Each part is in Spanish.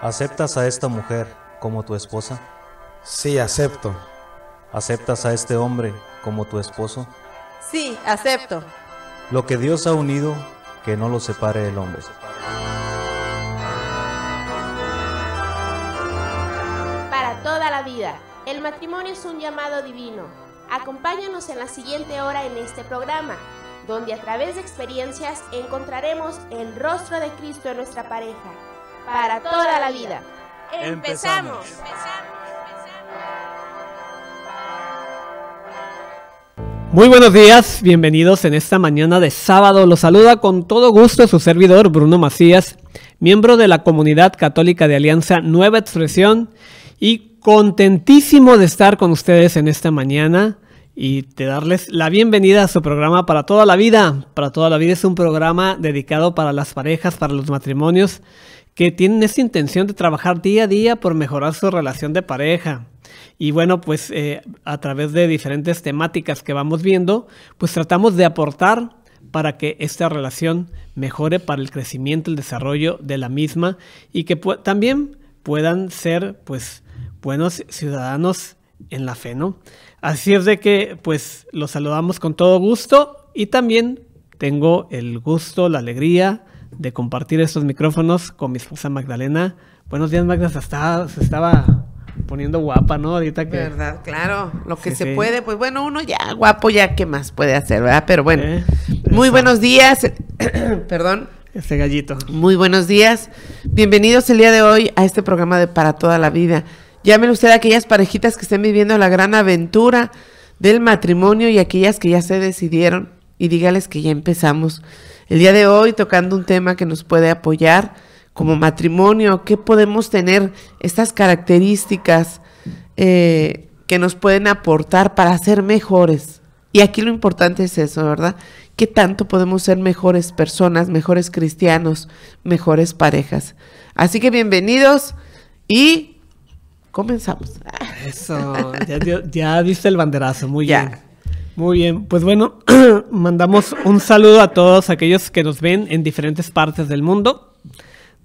¿Aceptas a esta mujer como tu esposa? Sí, acepto. ¿Aceptas a este hombre como tu esposo? Sí, acepto. Lo que Dios ha unido, que no lo separe el hombre. Para toda la vida, el matrimonio es un llamado divino. Acompáñanos en la siguiente hora en este programa, donde a través de experiencias encontraremos el rostro de Cristo en nuestra pareja para toda la vida. Empezamos. Muy buenos días, bienvenidos en esta mañana de sábado. Los saluda con todo gusto su servidor Bruno Macías, miembro de la comunidad católica de Alianza Nueva Expresión y contentísimo de estar con ustedes en esta mañana y de darles la bienvenida a su programa para toda la vida. Para toda la vida es un programa dedicado para las parejas, para los matrimonios que tienen esa intención de trabajar día a día por mejorar su relación de pareja. Y bueno, pues eh, a través de diferentes temáticas que vamos viendo, pues tratamos de aportar para que esta relación mejore para el crecimiento, el desarrollo de la misma y que también puedan ser pues buenos ciudadanos en la fe, ¿no? Así es de que pues los saludamos con todo gusto y también tengo el gusto, la alegría, de compartir estos micrófonos con mi esposa Magdalena. Buenos días, Magda. Se, se estaba poniendo guapa, ¿no? Ahorita que... ¿Verdad? Claro, lo que se puede, pues bueno, uno ya guapo, ya qué más puede hacer, ¿verdad? Pero bueno, eh, muy buenos días, perdón. Este gallito. Muy buenos días, bienvenidos el día de hoy a este programa de Para toda la vida. Llámenle usted a aquellas parejitas que estén viviendo la gran aventura del matrimonio y aquellas que ya se decidieron y dígales que ya empezamos. El día de hoy tocando un tema que nos puede apoyar como matrimonio, qué podemos tener, estas características eh, que nos pueden aportar para ser mejores. Y aquí lo importante es eso, ¿verdad? ¿Qué tanto podemos ser mejores personas, mejores cristianos, mejores parejas? Así que bienvenidos y comenzamos. Eso, ya, viste el banderazo, muy bien. Muy bien, pues bueno, mandamos un saludo a todos aquellos que nos ven en diferentes partes del mundo,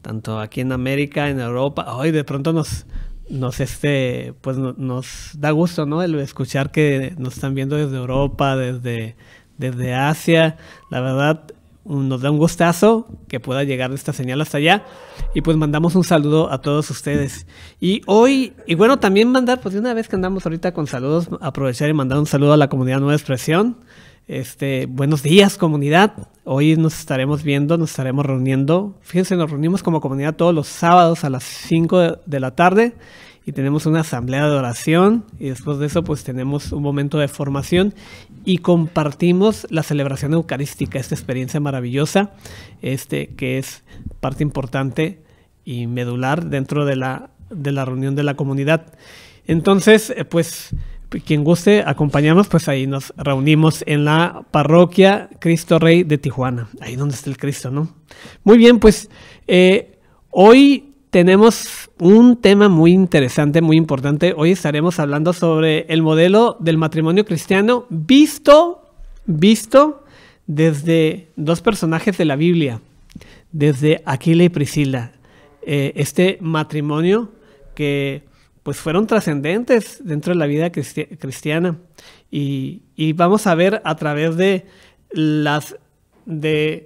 tanto aquí en América, en Europa. Hoy de pronto nos, nos este pues nos da gusto no el escuchar que nos están viendo desde Europa desde desde Asia la verdad nos da un gustazo que pueda llegar esta señal hasta allá. Y pues mandamos un saludo a todos ustedes. Y hoy, y bueno, también mandar, pues de una vez que andamos ahorita con saludos, aprovechar y mandar un saludo a la comunidad Nueva Expresión. Este, buenos días, comunidad. Hoy nos estaremos viendo, nos estaremos reuniendo. Fíjense, nos reunimos como comunidad todos los sábados a las 5 de la tarde y tenemos una asamblea de oración y después de eso pues tenemos un momento de formación y compartimos la celebración eucarística, esta experiencia maravillosa, este, que es parte importante y medular dentro de la, de la reunión de la comunidad. Entonces, eh, pues quien guste acompañamos, pues ahí nos reunimos en la parroquia Cristo Rey de Tijuana, ahí donde está el Cristo, ¿no? Muy bien, pues eh, hoy tenemos un tema muy interesante, muy importante. Hoy estaremos hablando sobre el modelo del matrimonio cristiano visto, visto desde dos personajes de la Biblia, desde Aquila y Priscila. Eh, este matrimonio que pues fueron trascendentes dentro de la vida cristiana. Y, vamos a ver a través de las de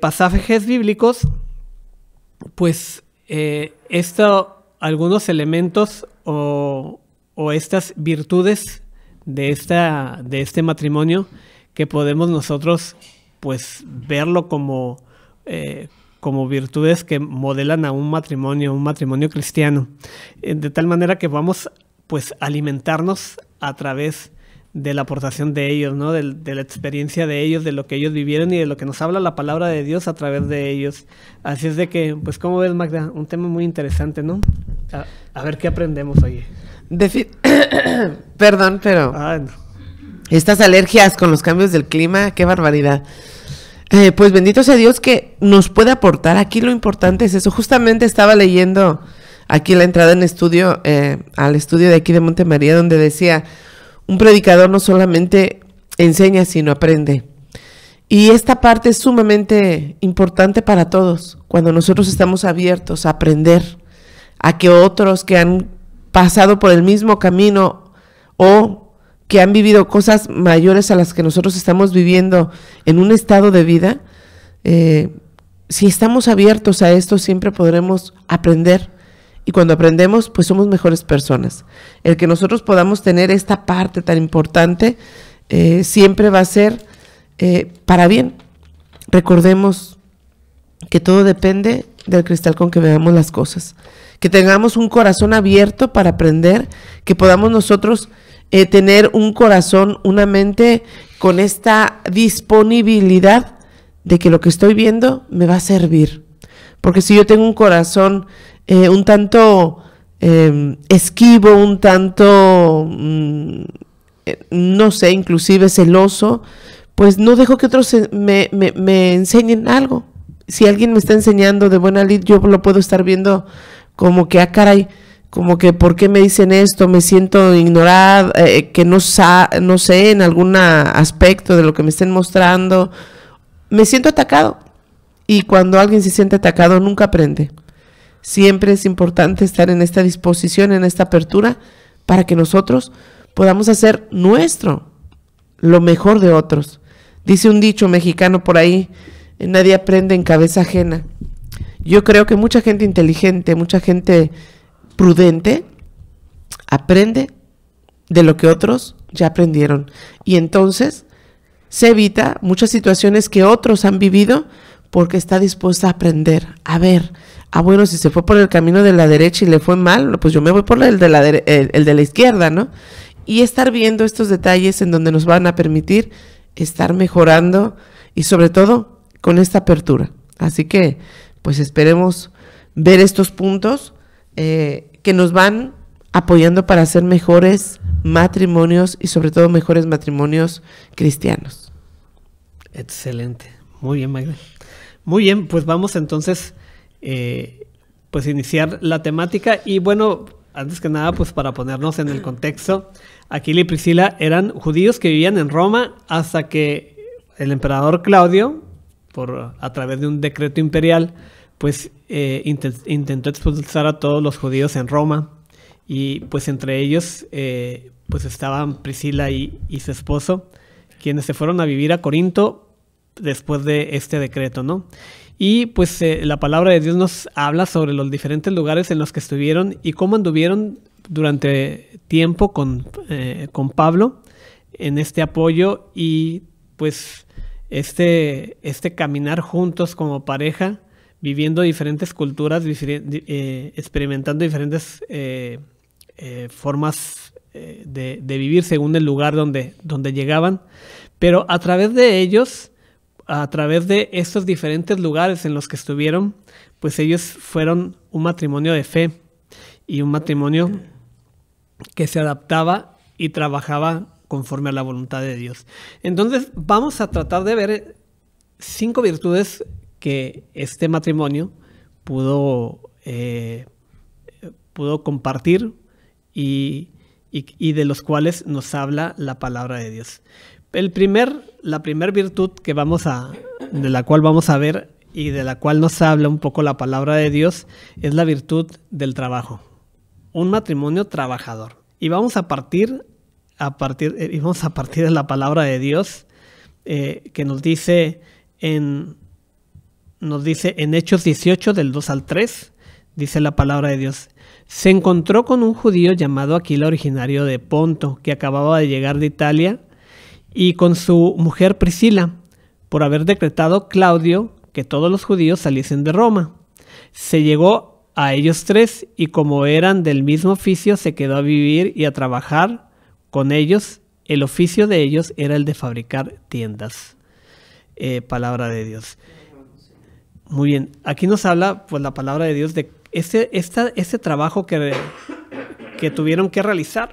pasajes bíblicos, pues eh, esto, algunos elementos o, estas virtudes de, esta, de este matrimonio que podemos nosotros pues verlo como, eh, como virtudes que modelan a un matrimonio, un matrimonio cristiano, eh, de tal manera que vamos pues alimentarnos a través de de la aportación de ellos, ¿no? De, la experiencia de ellos, de lo que ellos vivieron y de lo que nos habla la palabra de Dios a través de ellos. Así es de que, pues como ves Magda, un tema muy interesante, ¿no? A, ver qué aprendemos hoy. Perdón, pero... Ah, estas alergias con los cambios del clima, qué barbaridad. Eh, pues bendito sea Dios que nos puede aportar. Aquí lo importante es eso. Justamente estaba leyendo aquí la entrada en estudio, eh, al estudio de aquí de Montemaría, donde decía un predicador no solamente enseña, sino aprende. Y esta parte es sumamente importante para todos, cuando nosotros estamos abiertos a aprender, a que otros que han pasado por el mismo camino o que han vivido cosas mayores a las que nosotros estamos viviendo en un estado de vida, eh, si estamos abiertos a esto siempre podremos aprender y cuando aprendemos, pues somos mejores personas. El que nosotros podamos tener esta parte tan importante eh, siempre va a ser eh, para bien. Recordemos que todo depende del cristal con que veamos las cosas. Que tengamos un corazón abierto para aprender, que podamos nosotros eh, tener un corazón, una mente con esta disponibilidad de que lo que estoy viendo me va a servir. Porque si yo tengo un corazón eh, un tanto em, esquivo, un tanto, mm, eh, no sé, inclusive celoso, pues no dejo que otros me, enseñen algo. Si alguien me está enseñando de buena lid, yo lo puedo estar viendo como que, ah, caray, como que por qué me dicen esto, me siento ignorada, eh, que no, no sé en algún aspecto de lo que me estén mostrando, me siento atacado. Y cuando alguien se siente atacado, nunca aprende. Siempre es importante estar en esta disposición, en esta apertura, para que nosotros podamos hacer nuestro, lo mejor de otros. Dice un dicho mexicano por ahí, nadie aprende en cabeza ajena. Yo creo que mucha gente inteligente, mucha gente prudente, aprende de lo que otros ya aprendieron. Y entonces se evita muchas situaciones que otros han vivido porque está dispuesta a aprender, a ver, ah, bueno, si se fue por el camino de la derecha y le fue mal, pues yo me voy por el de la, de la izquierda, ¿no? Y estar viendo estos detalles en donde nos van a permitir estar mejorando y sobre todo con esta apertura. Así que, pues esperemos ver estos puntos eh, que nos van apoyando para hacer mejores matrimonios y sobre todo mejores matrimonios cristianos. Excelente. Muy bien, Magda. Muy bien, pues vamos entonces eh, pues iniciar la temática. Y bueno, antes que nada, pues para ponernos en el contexto, Aquila y Priscila eran judíos que vivían en Roma hasta que el emperador Claudio, por, a través de un decreto imperial, pues eh, intentó expulsar a todos los judíos en Roma y pues entre ellos eh, pues estaban Priscila y, su esposo, quienes se fueron a vivir a Corinto después de este decreto, ¿no? Y pues eh, la palabra de Dios nos habla sobre los diferentes lugares en los que estuvieron y cómo anduvieron durante tiempo con, eh, Pablo en este apoyo y pues este, este caminar juntos como pareja, viviendo diferentes culturas, eh, experimentando diferentes formas de, vivir según el lugar donde, donde llegaban, pero a través de ellos a través de estos diferentes lugares en los que estuvieron, pues ellos fueron un matrimonio de fe y un matrimonio que se adaptaba y trabajaba conforme a la voluntad de Dios. Entonces vamos a tratar de ver cinco virtudes que este matrimonio pudo, eh, pudo compartir y de los cuales nos habla la palabra de Dios el primer, la primera virtud que vamos a, de la cual vamos a ver y de la cual nos habla un poco la palabra de Dios es la virtud del trabajo. Un matrimonio trabajador. Y vamos a partir, a partir, eh, a partir de la palabra de Dios eh, que nos dice en nos dice en Hechos 18 del 2 al 3, dice la palabra de Dios. Se encontró con un judío llamado Aquila originario de Ponto, que acababa de llegar de Italia y con su mujer Priscila, por haber decretado Claudio que todos los judíos saliesen de Roma. Se llegó a ellos tres y como eran del mismo oficio se quedó a vivir y a trabajar con ellos. El oficio de ellos era el de fabricar tiendas. Eh, palabra de Dios. Muy bien, aquí nos habla pues la palabra de Dios de este trabajo que, que tuvieron que realizar.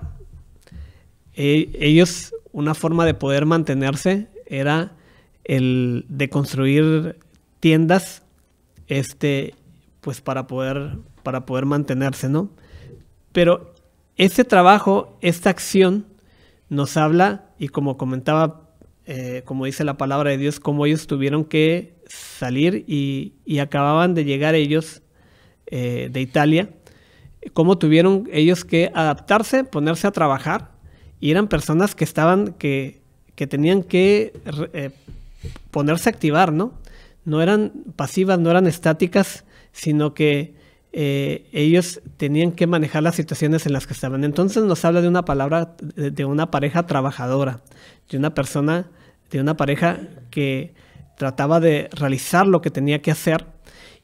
Eh, ellos una forma de poder mantenerse era el de construir tiendas este pues para poder para poder mantenerse, ¿no? Pero ese trabajo, esta acción nos habla y como comentaba eh, como dice la palabra de Dios, cómo ellos tuvieron que salir y, acababan de llegar ellos eh, de Italia, cómo tuvieron ellos que adaptarse, ponerse a trabajar y eran personas que estaban, que, que tenían que eh, ponerse a activar, ¿no? No eran pasivas, no eran estáticas, sino que eh, ellos tenían que manejar las situaciones en las que estaban. Entonces nos habla de una palabra, de, una pareja trabajadora, de una persona, de una pareja que trataba de realizar lo que tenía que hacer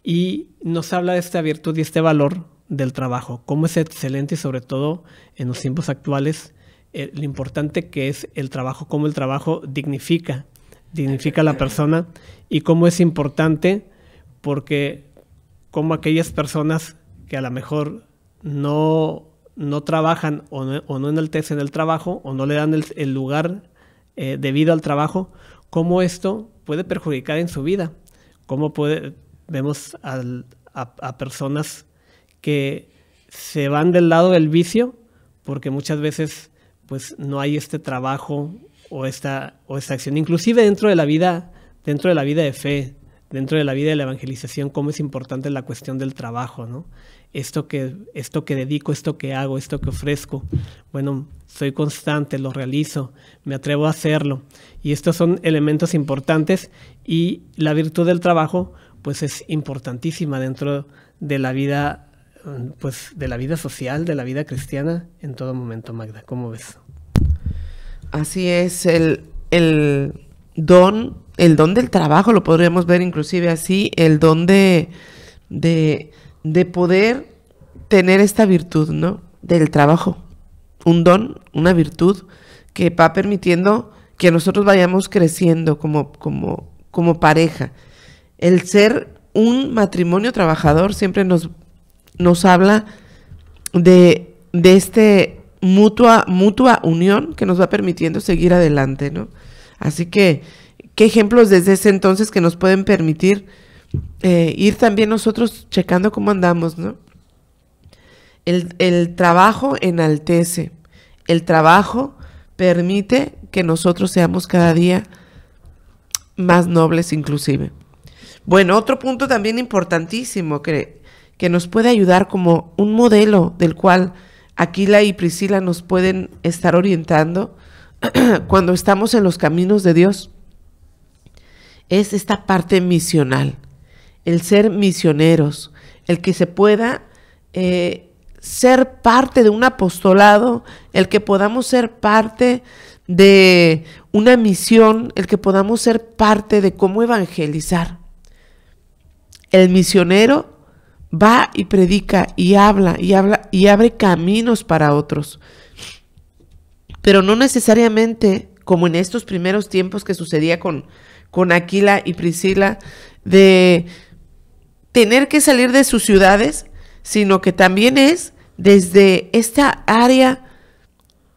y nos habla de esta virtud y este valor del trabajo, cómo es excelente y sobre todo en los tiempos actuales eh, lo importante que es el trabajo, cómo el trabajo dignifica, dignifica a la persona y cómo es importante porque como aquellas personas que a lo mejor no, no trabajan o no, o no, enaltecen el trabajo o no le dan el, lugar eh, debido al trabajo, cómo esto puede perjudicar en su vida, cómo puede, vemos a personas que se van del lado del vicio porque muchas veces pues no hay este trabajo o esta, o esta acción. Inclusive dentro de la vida, dentro de la vida de fe, dentro de la vida de la evangelización, cómo es importante la cuestión del trabajo, ¿no? Esto que, esto que dedico, esto que hago, esto que ofrezco, bueno, soy constante, lo realizo, me atrevo a hacerlo. Y estos son elementos importantes y la virtud del trabajo, pues es importantísima dentro de la vida Mm, pues, de la vida social, de la vida cristiana en todo momento, Magda. ¿Cómo ves? Así es, el, don, el don del trabajo, lo podríamos ver inclusive así, el don de, poder tener esta virtud, ¿no? Del trabajo. Un don, una virtud que va permitiendo que nosotros vayamos creciendo como, como, como pareja. El ser un matrimonio trabajador siempre nos nos habla de, esta este mutua, mutua unión que nos va permitiendo seguir adelante, ¿no? Así que, ¿qué ejemplos desde ese entonces que nos pueden permitir eh, ir también nosotros checando cómo andamos, ¿no? El, el trabajo enaltece, el trabajo permite que nosotros seamos cada día más nobles inclusive. Bueno, otro punto también importantísimo que, que nos puede ayudar como un modelo del cual Aquila y Priscila nos pueden estar orientando cuando estamos en los caminos de Dios, es esta parte misional, el ser misioneros, el que se pueda eh, ser parte de un apostolado, el que podamos ser parte de una misión, el que podamos ser parte de cómo evangelizar. El misionero va y predica y habla y habla y abre caminos para otros. Pero no necesariamente como en estos primeros tiempos que sucedía con, con Aquila y Priscila, de tener que salir de sus ciudades, sino que también es desde esta área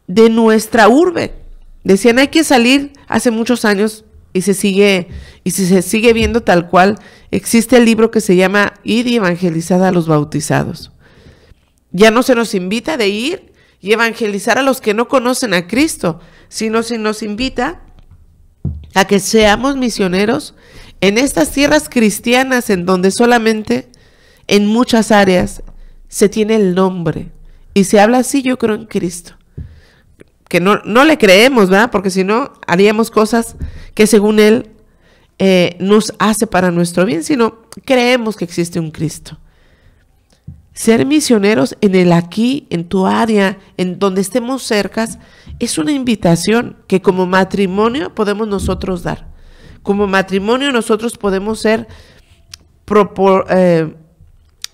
de nuestra urbe. Decían, hay que salir hace muchos años y se sigue y si se sigue viendo tal cual, existe el libro que se llama Ir y evangelizar a los bautizados. Ya no se nos invita de ir y evangelizar a los que no conocen a Cristo, sino se nos invita a que seamos misioneros en estas tierras cristianas en donde solamente en muchas áreas se tiene el nombre y se habla así, yo creo en Cristo que no, no le creemos, ¿verdad? Porque si no, haríamos cosas que según Él eh, nos hace para nuestro bien, sino creemos que existe un Cristo. Ser misioneros en el aquí, en tu área, en donde estemos cercas, es una invitación que como matrimonio podemos nosotros dar. Como matrimonio nosotros podemos ser eh,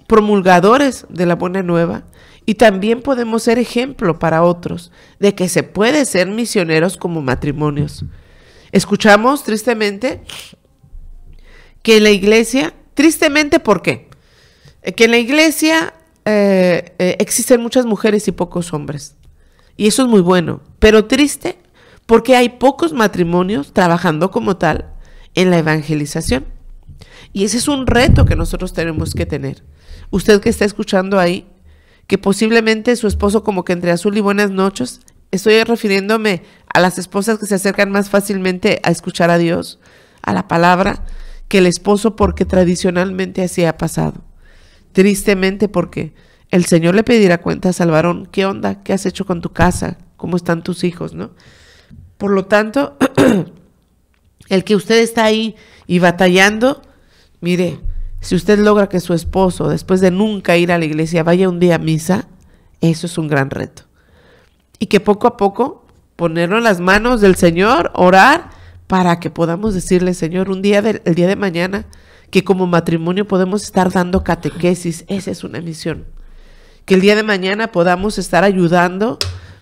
promulgadores de la buena nueva. Y también podemos ser ejemplo para otros de que se puede ser misioneros como matrimonios. Escuchamos tristemente que en la iglesia, tristemente ¿por qué? Eh, que en la iglesia eh, eh, existen muchas mujeres y pocos hombres. Y eso es muy bueno, pero triste porque hay pocos matrimonios trabajando como tal en la evangelización. Y ese es un reto que nosotros tenemos que tener. Usted que está escuchando ahí, que posiblemente su esposo como que entre azul y buenas noches. Estoy refiriéndome a las esposas que se acercan más fácilmente a escuchar a Dios, a la palabra, que el esposo porque tradicionalmente así ha pasado. Tristemente porque el Señor le pedirá cuentas al varón, ¿qué onda? ¿Qué has hecho con tu casa? ¿Cómo están tus hijos? ¿No? Por lo tanto, el que usted está ahí y batallando, mire, si usted logra que su esposo, después de nunca ir a la iglesia, vaya un día a misa, eso es un gran reto. Y que poco a poco ponerlo en las manos del Señor, orar, para que podamos decirle, Señor, un día del, el día de mañana, que como matrimonio podemos estar dando catequesis, esa es una misión. Que el día de mañana podamos estar ayudando,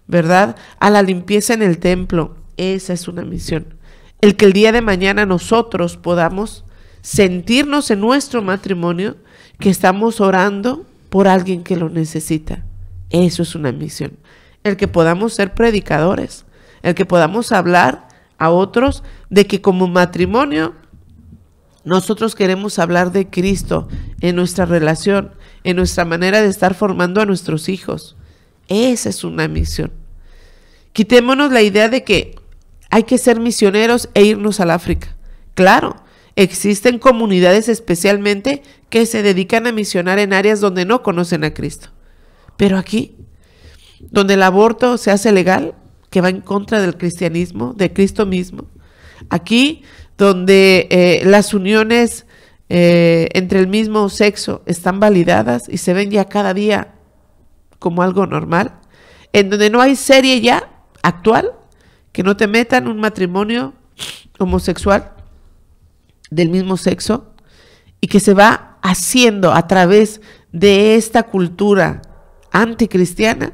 ¿verdad?, a la limpieza en el templo, esa es una misión. El que el día de mañana nosotros podamos sentirnos en nuestro matrimonio que estamos orando por alguien que lo necesita. Eso es una misión. El que podamos ser predicadores, el que podamos hablar a otros de que como matrimonio nosotros queremos hablar de Cristo en nuestra relación, en nuestra manera de estar formando a nuestros hijos. Esa es una misión. Quitémonos la idea de que hay que ser misioneros e irnos al África. Claro, Existen comunidades especialmente que se dedican a misionar en áreas donde no conocen a Cristo. Pero aquí, donde el aborto se hace legal, que va en contra del cristianismo, de Cristo mismo. Aquí, donde eh, las uniones eh, entre el mismo sexo están validadas y se ven ya cada día como algo normal. En donde no hay serie ya actual que no te metan un matrimonio homosexual del mismo sexo y que se va haciendo a través de esta cultura anticristiana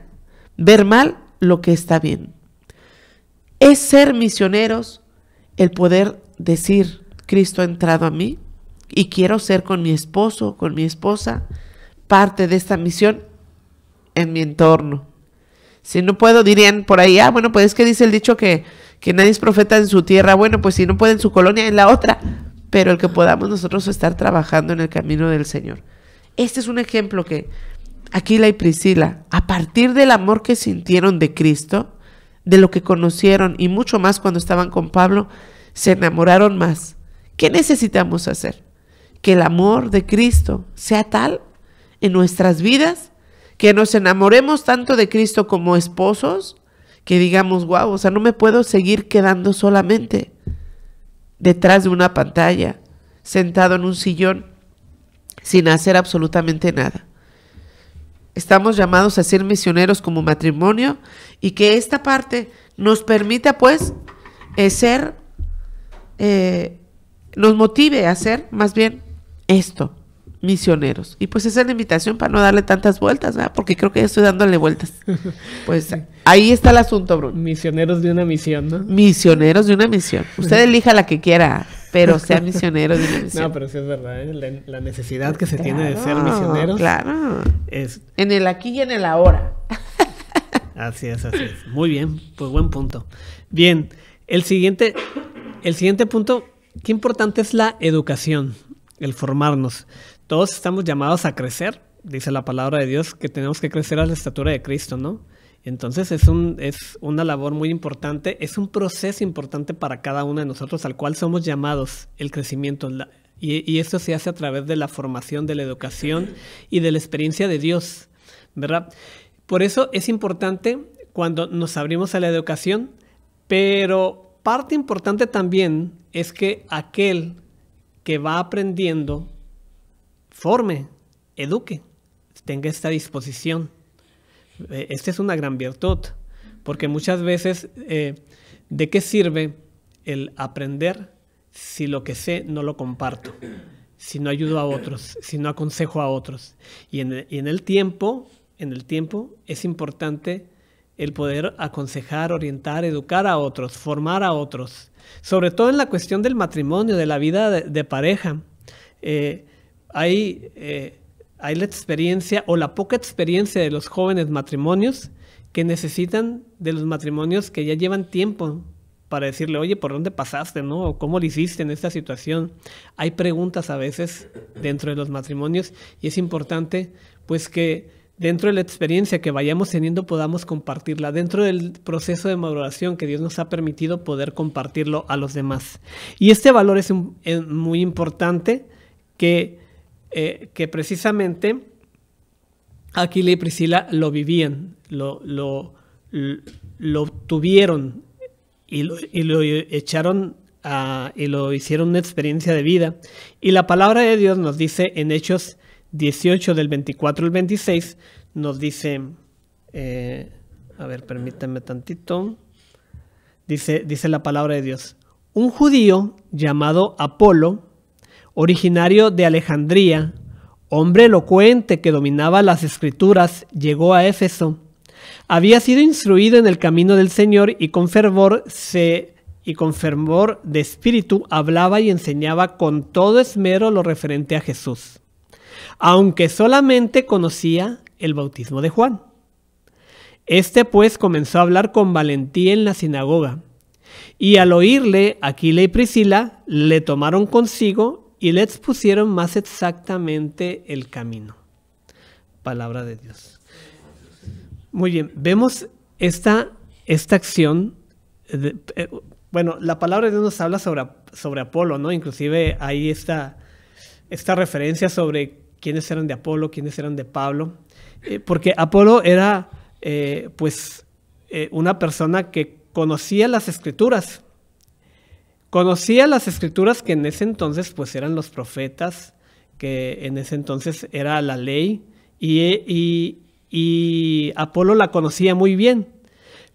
ver mal lo que está bien. Es ser misioneros el poder decir, Cristo ha entrado a mí y quiero ser con mi esposo, con mi esposa, parte de esta misión en mi entorno. Si no puedo, dirían por ahí, ah, bueno, pues es que dice el dicho que, que nadie es profeta en su tierra. Bueno, pues si no puede en su colonia, en la otra pero el que podamos nosotros estar trabajando en el camino del Señor. Este es un ejemplo que Aquila y Priscila, a partir del amor que sintieron de Cristo, de lo que conocieron y mucho más cuando estaban con Pablo, se enamoraron más. ¿Qué necesitamos hacer? Que el amor de Cristo sea tal en nuestras vidas, que nos enamoremos tanto de Cristo como esposos, que digamos, wow, o sea, no me puedo seguir quedando solamente detrás de una pantalla, sentado en un sillón, sin hacer absolutamente nada. Estamos llamados a ser misioneros como matrimonio y que esta parte nos permita pues eh, ser, eh, nos motive a ser más bien esto, misioneros. Y pues esa es la invitación para no darle tantas vueltas, ¿verdad? porque creo que ya estoy dándole vueltas. Pues Ahí está el asunto, Bruno. Misioneros de una misión, ¿no? Misioneros de una misión. Usted elija la que quiera, pero sea misionero de una misión. No, pero sí es verdad, ¿eh? la, necesidad que se tiene de ser misioneros. Claro. Es... En el aquí y en el ahora. Así es, así es. Muy bien, pues buen punto. Bien, el siguiente, el siguiente punto, qué importante es la educación, el formarnos. Todos estamos llamados a crecer, dice la palabra de Dios, que tenemos que crecer a la estatura de Cristo, ¿no? Entonces es, un, es una labor muy importante, es un proceso importante para cada uno de nosotros al cual somos llamados el crecimiento. y, y, esto se hace a través de la formación, de la educación y de la experiencia de Dios, ¿verdad? Por eso es importante cuando nos abrimos a la educación, pero parte importante también es que aquel que va aprendiendo forme, eduque, tenga esta disposición. Eh, esta es una gran virtud, porque muchas veces, eh, ¿de qué sirve el aprender si lo que sé no lo comparto? Si no ayudo a otros, si no aconsejo a otros. Y en, el tiempo, en el tiempo es importante el poder aconsejar, orientar, educar a otros, formar a otros, sobre todo en la cuestión del matrimonio, de la vida de, pareja. Eh, hay hay la experiencia o la poca experiencia de los jóvenes matrimonios que necesitan de los matrimonios que ya llevan tiempo para decirle, oye, ¿por dónde pasaste? ¿no? O ¿Cómo lo hiciste en esta situación? Hay preguntas a veces dentro de los matrimonios y es importante pues que dentro de la experiencia que vayamos teniendo podamos compartirla, dentro del proceso de maduración que Dios nos ha permitido poder compartirlo a los demás. Y este valor es muy importante que eh, que precisamente Aquila y Priscila lo vivían, lo, lo, tuvieron y lo, echaron y lo hicieron una experiencia de vida. Y la palabra de Dios nos dice en Hechos 18 del 24 al 26, nos dice, eh, a ver, permítanme tantito, dice, dice la palabra de Dios, un judío llamado Apolo, originario de Alejandría, hombre elocuente que dominaba las escrituras, llegó a Éfeso. Había sido instruido en el camino del Señor y con fervor se y con fervor de espíritu hablaba y enseñaba con todo esmero lo referente a Jesús, aunque solamente conocía el bautismo de Juan. Este pues comenzó a hablar con valentía en la sinagoga, y al oírle, Aquila y Priscila le tomaron consigo y le expusieron más exactamente el camino. Palabra de Dios. Muy bien, vemos esta, esta acción. Eh, bueno, la palabra de Dios nos habla sobre, sobre Apolo, ¿no? Inclusive hay esta, esta referencia sobre quiénes eran de Apolo, quiénes eran de Pablo, eh, porque Apolo era, eh, pues, una persona que conocía las escrituras, Conocía las escrituras que en ese entonces pues eran los profetas, que en ese entonces era la ley, y, Apolo la conocía muy bien.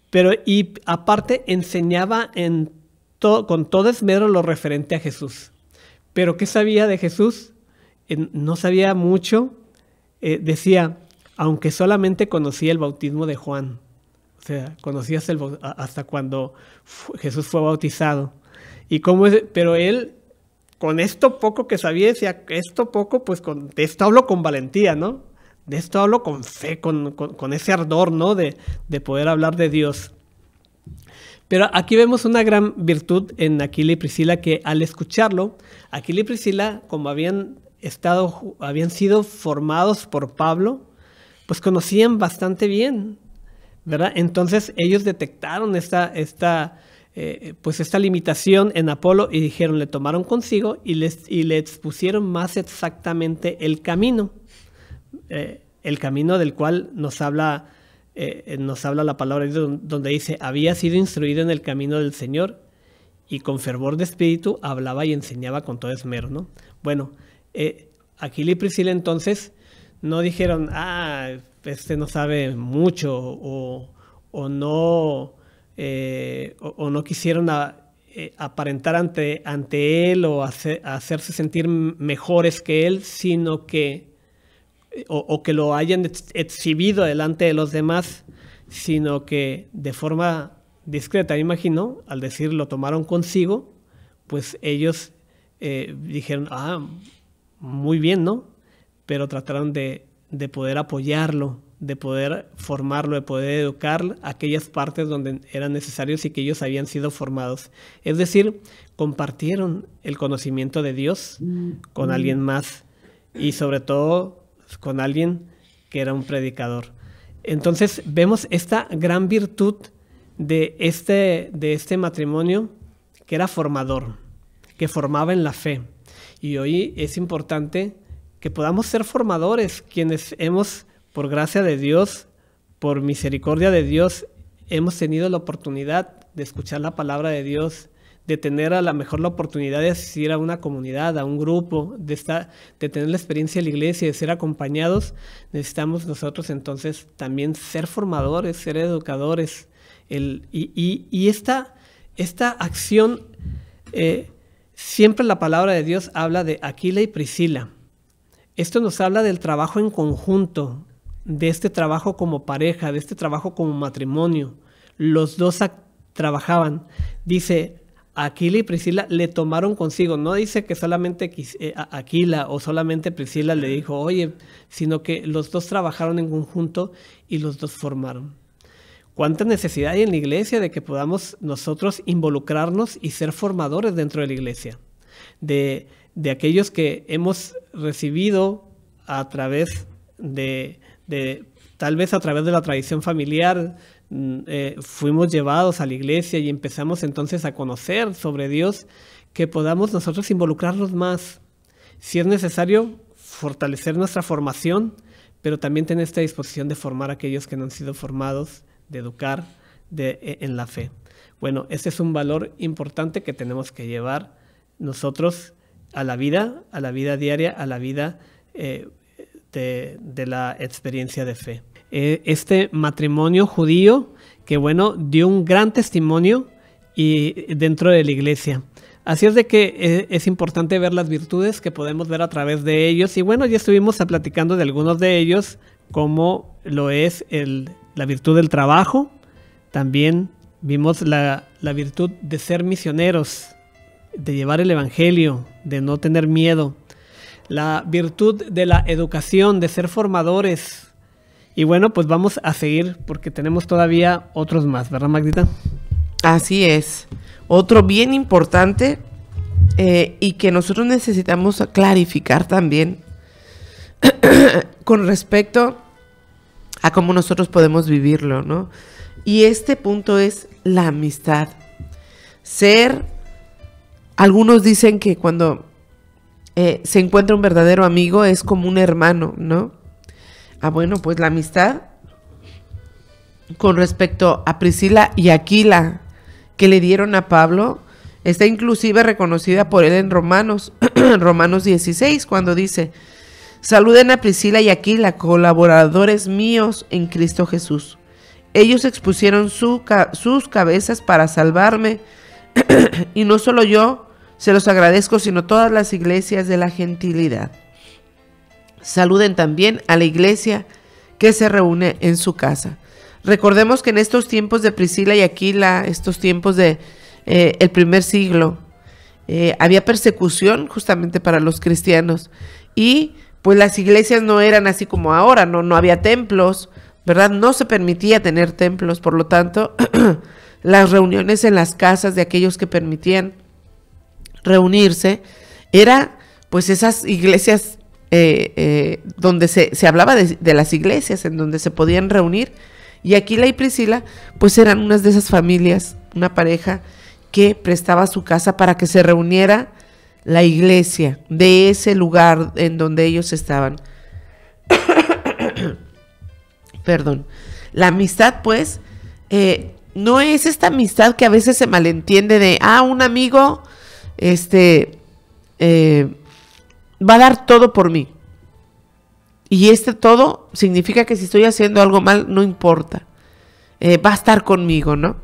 Pero y aparte enseñaba en con todo esmero lo referente a Jesús. Pero ¿qué sabía de Jesús? no sabía mucho. Eh, decía, aunque solamente conocía el bautismo de Juan. O sea, conocías hasta cuando Jesús fue bautizado. Y pero él, con esto poco que sabía, decía, esto poco, pues con, de esto hablo con valentía, ¿no? De esto hablo con fe, con, con, ese ardor, ¿no? De, de poder hablar de Dios. Pero aquí vemos una gran virtud en Aquila y Priscila que al escucharlo, Aquila y Priscila, como habían estado, habían sido formados por Pablo, pues conocían bastante bien, ¿verdad? Entonces ellos detectaron esta, esta eh, pues esta limitación en Apolo y dijeron, le tomaron consigo y, les, y le expusieron más exactamente el camino, eh, el camino del cual nos habla, eh, nos habla la palabra donde dice, había sido instruido en el camino del Señor y con fervor de espíritu hablaba y enseñaba con todo esmero, ¿no? Bueno, Aquil y Priscila entonces no dijeron, ah, este no sabe mucho o no eh, o, no quisieron ah, eh, aparentar ante, ante él o hacerse sentir mejores que él, sino que, eh, o, que lo hayan exhibido delante de los demás, sino que de forma discreta, me imagino, al decir lo tomaron consigo, pues ellos dijeron, ah, muy bien, ¿no? Pero trataron de, de poder apoyarlo de poder formarlo, de poder educar aquellas partes donde eran necesarios y que ellos habían sido formados. Es decir, compartieron el conocimiento de Dios con alguien más y sobre todo con alguien que era un predicador. Entonces vemos esta gran virtud de este, de este matrimonio que era formador, que formaba en la fe. Y hoy es importante que podamos ser formadores, quienes hemos por gracia de Dios, por misericordia de Dios, hemos tenido la oportunidad de escuchar la palabra de Dios, de tener a lo mejor la oportunidad de asistir a una comunidad, a un grupo, de, estar, de tener la experiencia de la iglesia, de ser acompañados, necesitamos nosotros entonces también ser formadores, ser educadores. y, esta, esta acción, eh, siempre la palabra de Dios habla de Aquila y Priscila. Esto nos habla del trabajo en conjunto, de este trabajo como pareja, de este trabajo como matrimonio. Los dos trabajaban. Dice, Aquila y Priscila le tomaron consigo. No dice que solamente eh, Aquila o solamente Priscila le dijo, oye, sino que los dos trabajaron en conjunto y los dos formaron. ¿Cuánta necesidad hay en la iglesia de que podamos nosotros involucrarnos y ser formadores dentro de la iglesia? De, de aquellos que hemos recibido a través de tal vez a través de la tradición familiar mm, eh, fuimos llevados a la iglesia y empezamos entonces a conocer sobre Dios, que podamos nosotros involucrarnos más. Si es necesario, fortalecer nuestra formación, pero también tener esta disposición de formar a aquellos que no han sido formados, de educar de, e, en la fe. Bueno, ese es un valor importante que tenemos que llevar nosotros a la vida, a la vida diaria, a la vida eh, de, la experiencia de fe. E, este matrimonio judío que bueno, dio un gran testimonio y dentro de la iglesia. Así es de que e, es importante ver las virtudes que podemos ver a través de ellos. Y bueno, ya estuvimos platicando de algunos de ellos, como lo es la virtud del trabajo. También vimos la virtud de ser misioneros, de llevar el Evangelio, de no tener miedo, la virtud de la educación, de ser formadores. Y bueno, pues vamos a seguir porque tenemos todavía otros más, ¿verdad, Magdita? Así es. Otro bien importante eh, y que nosotros necesitamos clarificar también con respecto a cómo nosotros podemos vivirlo, ¿no? Y este punto es la amistad. Ser, algunos dicen que cuando eh, se encuentra un verdadero amigo es como un hermano, ¿no? Ah, bueno, pues la amistad con respecto a Priscila y Aquila que le dieron a Pablo está inclusive reconocida por él en Romanos, Romanos 16, cuando dice, saluden a Priscila y Aquila, colaboradores míos en Cristo Jesús. Ellos expusieron su, sus cabezas para salvarme, y no solo yo, se los agradezco, sino todas las iglesias de la gentilidad. Saluden también a la iglesia que se reúne en su casa. Recordemos que en estos tiempos de Priscila y Aquila, estos tiempos de eh, el primer siglo, eh, había persecución justamente para los cristianos y pues las iglesias no eran así como ahora, no, no había templos, ¿verdad? No se permitía tener templos, por lo tanto, las reuniones en las casas de aquellos que permitían reunirse, era pues esas iglesias eh, eh, donde se, hablaba de, las iglesias, en donde se podían reunir. Y Aquila y Priscila pues eran unas de esas familias, una pareja que prestaba su casa para que se reuniera la iglesia de ese lugar en donde ellos estaban. Perdón. La amistad pues eh, no es esta amistad que a veces se malentiende de, ah, un amigo este, eh, va a dar todo por mí. Y este todo significa que si estoy haciendo algo mal, no importa. Eh, va a estar conmigo, ¿no?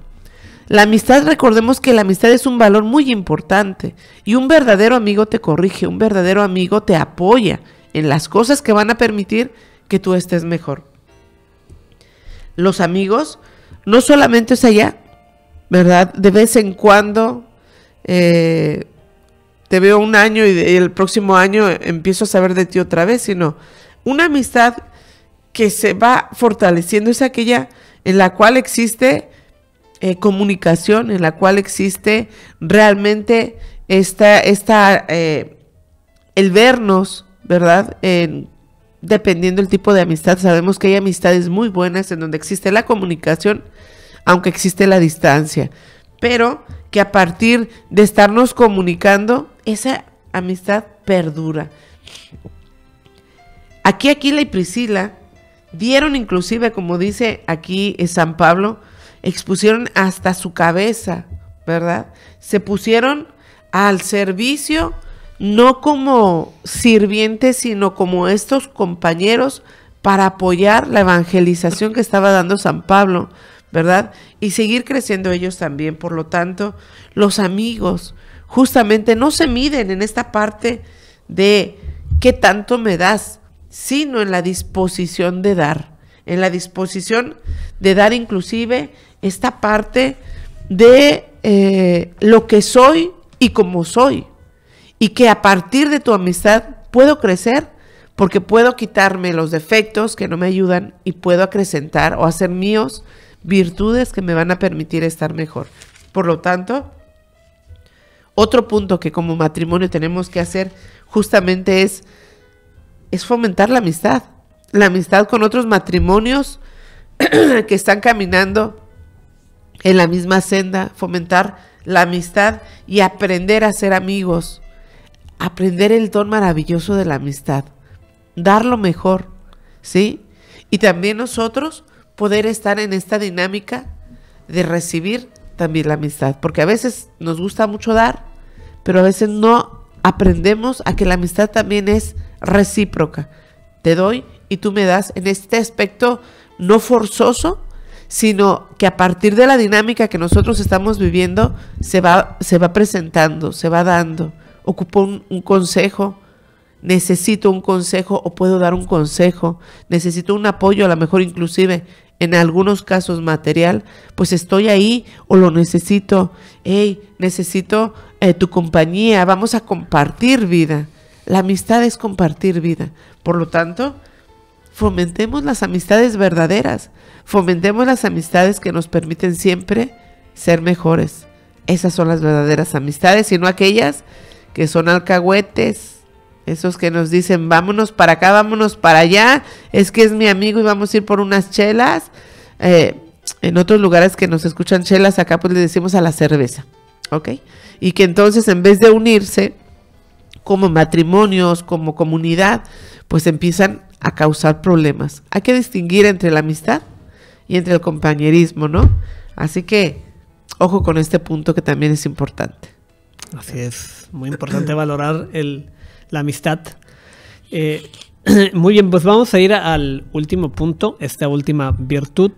La amistad, recordemos que la amistad es un valor muy importante y un verdadero amigo te corrige, un verdadero amigo te apoya en las cosas que van a permitir que tú estés mejor. Los amigos no solamente es allá, ¿verdad? De vez en cuando eh, te veo un año y, el próximo año empiezo a saber de ti otra vez, sino una amistad que se va fortaleciendo es aquella en la cual existe eh, comunicación, en la cual existe realmente esta, esta eh, el vernos, ¿verdad? dependiendo el tipo de amistad, sabemos que hay amistades muy buenas en donde existe la comunicación, aunque existe la distancia, pero que a partir de estarnos comunicando, esa amistad perdura. Aquí Aquila y Priscila dieron inclusive, como dice aquí eh, San Pablo, expusieron hasta su cabeza, ¿verdad? Se pusieron al servicio, no como sirvientes, sino como estos compañeros para apoyar la evangelización que estaba dando San Pablo ¿verdad? Y seguir creciendo ellos también. Por lo tanto, los amigos justamente no se miden en esta parte de qué tanto me das, sino en la disposición de dar, en la disposición de dar inclusive esta parte de eh, lo que soy y cómo soy. Y que a partir de tu amistad puedo crecer porque puedo quitarme los defectos que no me ayudan y puedo acrecentar o hacer míos virtudes que me van a permitir estar mejor. Por lo tanto, otro punto que como matrimonio tenemos que hacer justamente es, es fomentar la amistad. La amistad con otros matrimonios que están caminando en la misma senda, fomentar la amistad y aprender a ser amigos, aprender el don maravilloso de la amistad, dar lo mejor, ¿sí? Y también nosotros poder estar en esta dinámica de recibir también la amistad, porque a veces nos gusta mucho dar, pero a veces no aprendemos a que la amistad también es recíproca. Te doy y tú me das en este aspecto no forzoso, sino que a partir de la dinámica que nosotros estamos viviendo se va, se va presentando, se va dando. Ocupo un consejo, necesito un consejo o puedo dar un consejo, necesito un apoyo, a lo mejor inclusive en algunos casos material, pues estoy ahí o lo necesito, hey, necesito eh, tu compañía, vamos a compartir vida. La amistad es compartir vida. Por lo tanto, fomentemos las amistades verdaderas, fomentemos las amistades que nos permiten siempre ser mejores. Esas son las verdaderas amistades y no aquellas que son alcahuetes, esos que nos dicen, vámonos para acá, vámonos para allá, es que es mi amigo y vamos a ir por unas chelas. Eh, en otros lugares que nos escuchan chelas, acá pues le decimos a la cerveza, ¿ok? Y que entonces en vez de unirse como matrimonios, como comunidad, pues empiezan a causar problemas. Hay que distinguir entre la amistad y entre el compañerismo, ¿no? Así que ojo con este punto que también es importante. Así es, muy importante valorar el la amistad. Eh, muy bien, pues vamos a ir al último punto, esta última virtud.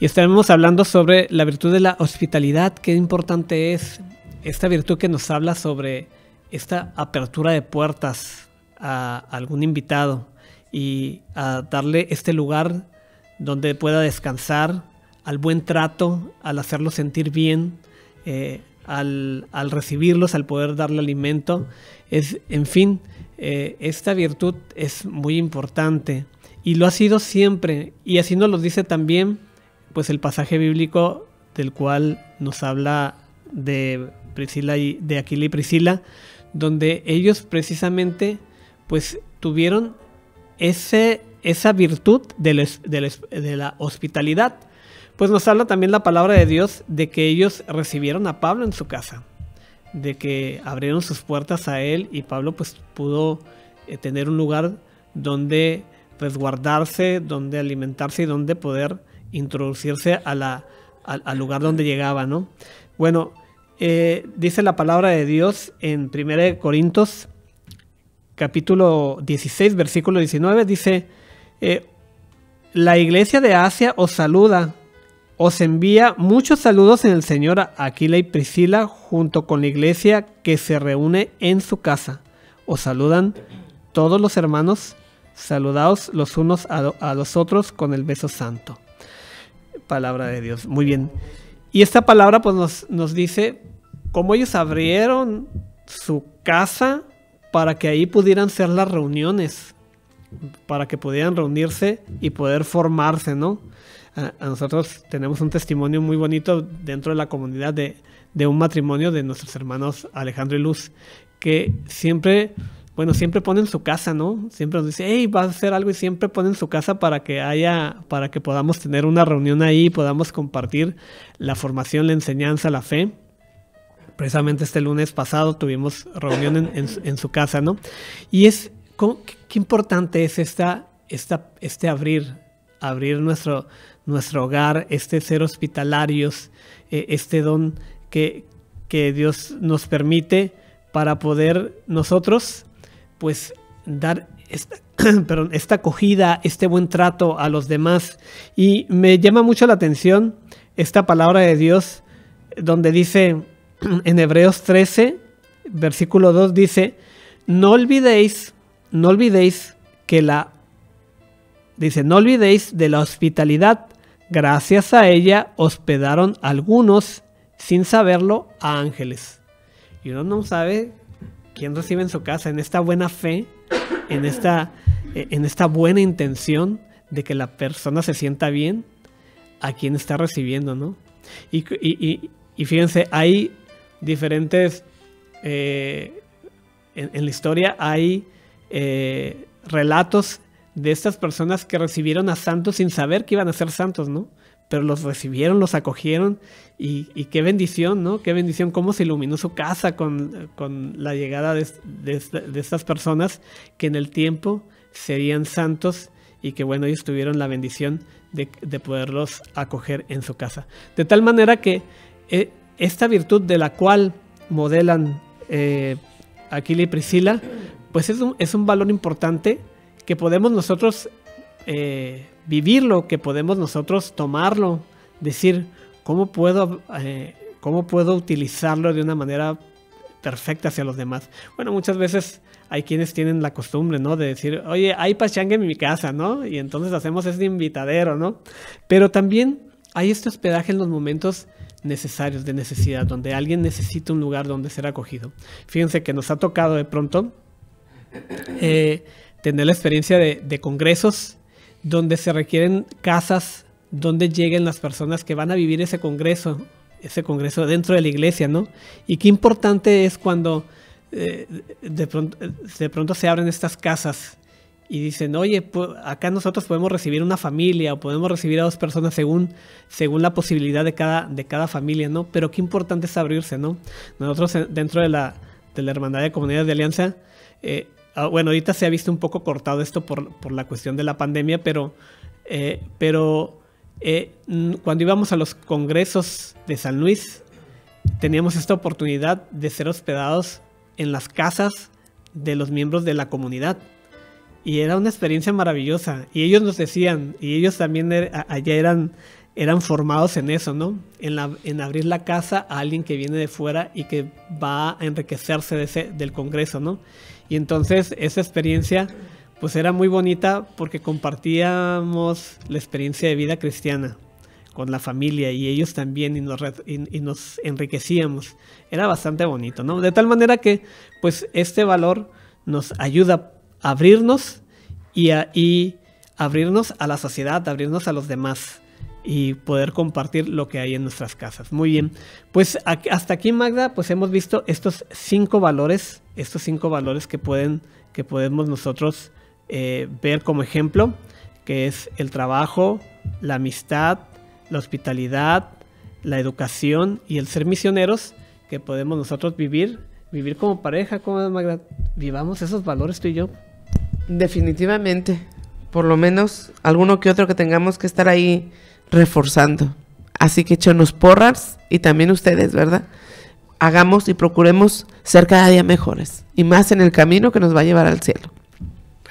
Y estaremos hablando sobre la virtud de la hospitalidad, qué importante es esta virtud que nos habla sobre esta apertura de puertas a algún invitado y a darle este lugar donde pueda descansar, al buen trato, al hacerlo sentir bien, eh, al, al, recibirlos, al poder darle alimento. Es, en fin, eh, esta virtud es muy importante y lo ha sido siempre. Y así nos lo dice también pues el pasaje bíblico del cual nos habla de Priscila y de Aquila y Priscila, donde ellos precisamente pues tuvieron ese, esa virtud de la hospitalidad. Pues nos habla también la palabra de Dios de que ellos recibieron a Pablo en su casa de que abrieron sus puertas a él y Pablo pues pudo eh, tener un lugar donde resguardarse, donde alimentarse y donde poder introducirse al lugar donde llegaba, ¿no? Bueno, eh, dice la palabra de Dios en 1 Corintios capítulo 16, versículo 19, dice, eh, la iglesia de Asia os saluda os envía muchos saludos en el Señor Aquila y Priscila junto con la iglesia que se reúne en su casa. Os saludan todos los hermanos, saludaos los unos a, los otros con el beso santo. Palabra de Dios. Muy bien. Y esta palabra pues nos, nos dice cómo ellos abrieron su casa para que ahí pudieran ser las reuniones, para que pudieran reunirse y poder formarse, ¿no? a, nosotros tenemos un testimonio muy bonito dentro de la comunidad de, un matrimonio de nuestros hermanos Alejandro y Luz, que siempre bueno, siempre ponen su casa, ¿no? Siempre nos dice, hey, vas a hacer algo y siempre ponen su casa para que haya, para que podamos tener una reunión ahí, podamos compartir la formación, la enseñanza, la fe. Precisamente este lunes pasado tuvimos reunión en, en, su casa, ¿no? Y es, qué, qué importante es esta, esta, este abrir, abrir nuestro, nuestro hogar, este ser hospitalarios, eh, este don que, que Dios nos permite para poder nosotros pues dar esta, esta acogida, este buen trato a los demás. Y me llama mucho la atención esta palabra de Dios donde dice en Hebreos 13, versículo 2 dice, no olvidéis, no olvidéis que la, dice, no olvidéis de la hospitalidad, Gracias a ella hospedaron algunos, sin saberlo, a ángeles. Y uno no sabe quién recibe en su casa, en esta buena fe, en esta, eh, en esta buena intención de que la persona se sienta bien, a quien está recibiendo, ¿no? Y, fíjense, hay diferentes... Eh, en, la historia hay eh, relatos de estas personas que recibieron a santos sin saber que iban a ser santos, ¿no? Pero los recibieron, los acogieron y, qué bendición, ¿no? Qué bendición, cómo se iluminó su casa con, con la llegada de, estas personas que en el tiempo serían santos y que bueno, ellos tuvieron la bendición de, poderlos acoger en su casa. De tal manera que eh, esta virtud de la cual modelan eh, Aquila y Priscila, pues es un, es un valor importante que podemos nosotros eh, vivirlo, que podemos nosotros tomarlo, decir, ¿cómo puedo, eh, ¿cómo puedo utilizarlo de una manera perfecta hacia los demás? Bueno, muchas veces hay quienes tienen la costumbre, ¿no? De decir, oye, hay pachanga en mi casa, ¿no? Y entonces hacemos ese invitadero, ¿no? Pero también hay este hospedaje en los momentos necesarios de necesidad, donde alguien necesita un lugar donde ser acogido. Fíjense que nos ha tocado de pronto eh, tener la experiencia de, congresos donde se requieren casas donde lleguen las personas que van a vivir ese congreso, ese congreso dentro de la iglesia, ¿no? Y qué importante es cuando eh, de, pronto, se abren estas casas y dicen, oye, acá nosotros podemos recibir una familia o podemos recibir a dos personas según, según la posibilidad de cada, de cada familia, ¿no? Pero qué importante es abrirse, ¿no? Nosotros dentro de la, de la Hermandad de Comunidades de Alianza, eh, Ah, bueno, ahorita se ha visto un poco cortado esto por, la cuestión de la pandemia, pero, eh, pero eh, cuando íbamos a los congresos de San Luis, teníamos esta oportunidad de ser hospedados en las casas de los miembros de la comunidad. Y era una experiencia maravillosa. Y ellos nos decían, y ellos también er, allá eran, eran formados en eso, ¿no? En, en abrir la casa a alguien que viene de fuera y que va a enriquecerse del Congreso, ¿no? Y entonces esa experiencia pues era muy bonita porque compartíamos la experiencia de vida cristiana con la familia y ellos también y nos, enriquecíamos. Era bastante bonito, ¿no? De tal manera que pues este valor nos ayuda a abrirnos y, a, y abrirnos a la sociedad, abrirnos a los demás y poder compartir lo que hay en nuestras casas. Muy bien, pues hasta aquí Magda, pues hemos visto estos cinco valores, estos cinco valores que pueden, que podemos nosotros eh, ver como ejemplo, que es el trabajo, la amistad, la hospitalidad, la educación y el ser misioneros que podemos nosotros vivir, vivir como pareja, como Magda, vivamos esos valores tú y yo. Definitivamente, por lo menos alguno que otro que tengamos que estar ahí reforzando. Así que echonos porras y también ustedes, ¿verdad? Hagamos y procuremos ser cada día mejores y más en el camino que nos va a llevar al cielo.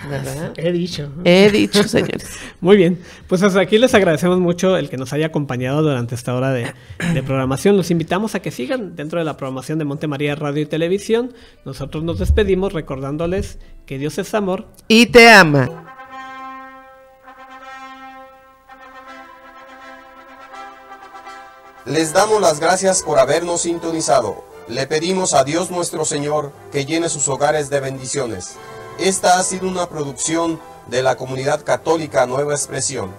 ¿verdad? He dicho. He dicho, señores. Muy bien. Pues hasta aquí les agradecemos mucho el que nos haya acompañado durante esta hora de, de, programación. Los invitamos a que sigan dentro de la programación de Monte María Radio y Televisión. Nosotros nos despedimos recordándoles que Dios es amor. Y te ama. Les damos las gracias por habernos sintonizado. Le pedimos a Dios nuestro Señor que llene sus hogares de bendiciones. Esta ha sido una producción de la comunidad católica Nueva Expresión,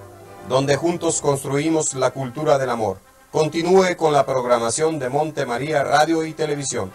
donde juntos construimos la cultura del amor. Continúe con la programación de Monte María Radio y Televisión.